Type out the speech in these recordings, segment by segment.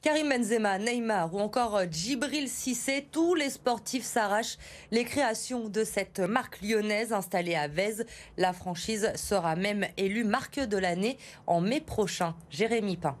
Karim Benzema, Neymar ou encore euh, Djibril Sissé, tous les sportifs s'arrachent les créations de cette marque lyonnaise installée à Vez, La franchise sera même élue marque de l'année en mai prochain. Jérémy Pain.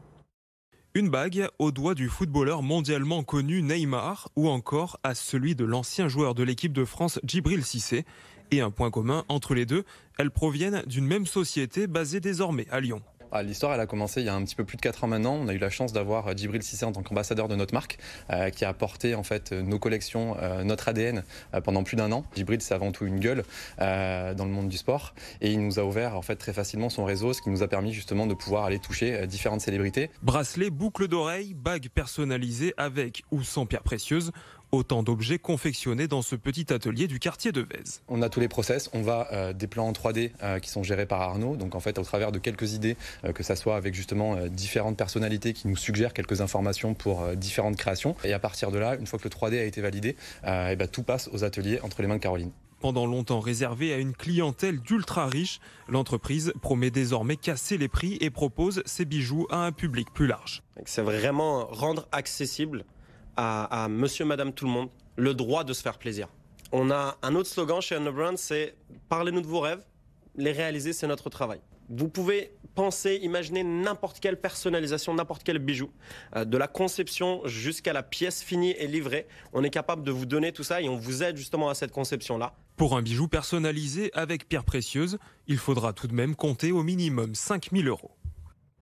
Une bague au doigt du footballeur mondialement connu Neymar ou encore à celui de l'ancien joueur de l'équipe de France Djibril Sissé. Et un point commun entre les deux, elles proviennent d'une même société basée désormais à Lyon. Ah, l'histoire, elle a commencé il y a un petit peu plus de 4 ans maintenant. On a eu la chance d'avoir euh, Djibril Cissé en tant qu'ambassadeur de notre marque, euh, qui a porté en fait euh, nos collections, notre ADN pendant plus d'un an. Djibril, c'est avant tout une gueule dans le monde du sport, et il nous a ouvert en fait très facilement son réseau, ce qui nous a permis justement de pouvoir aller toucher différentes célébrités. Bracelets, boucles d'oreilles, bagues personnalisées avec ou sans pierres précieuses. Autant d'objets confectionnés dans ce petit atelier du quartier de Vèze. On a tous les process. On va des plans en 3D qui sont gérés par Arnaud. Donc en fait, au travers de quelques idées euh, que ça soit avec justement euh, différentes personnalités qui nous suggèrent quelques informations pour euh, différentes créations. Et à partir de là, une fois que le 3D a été validé, et ben, tout passe aux ateliers entre les mains de Caroline. Pendant longtemps réservé à une clientèle d'ultra riches, l'entreprise promet désormais casser les prix et propose ses bijoux à un public plus large. C'est vraiment rendre accessible à, monsieur, madame, tout le monde le droit de se faire plaisir. On a un autre slogan chez Anne c'est Parlez-nous de vos rêves, les réaliser, c'est notre travail. Vous pouvez Pensez, imaginez n'importe quelle personnalisation, n'importe quel bijou, euh, de la conception jusqu'à la pièce finie et livrée. On est capable de vous donner tout ça et on vous aide justement à cette conception-là. Pour un bijou personnalisé avec pierre précieuse, il faudra tout de même compter au minimum 5000 euros.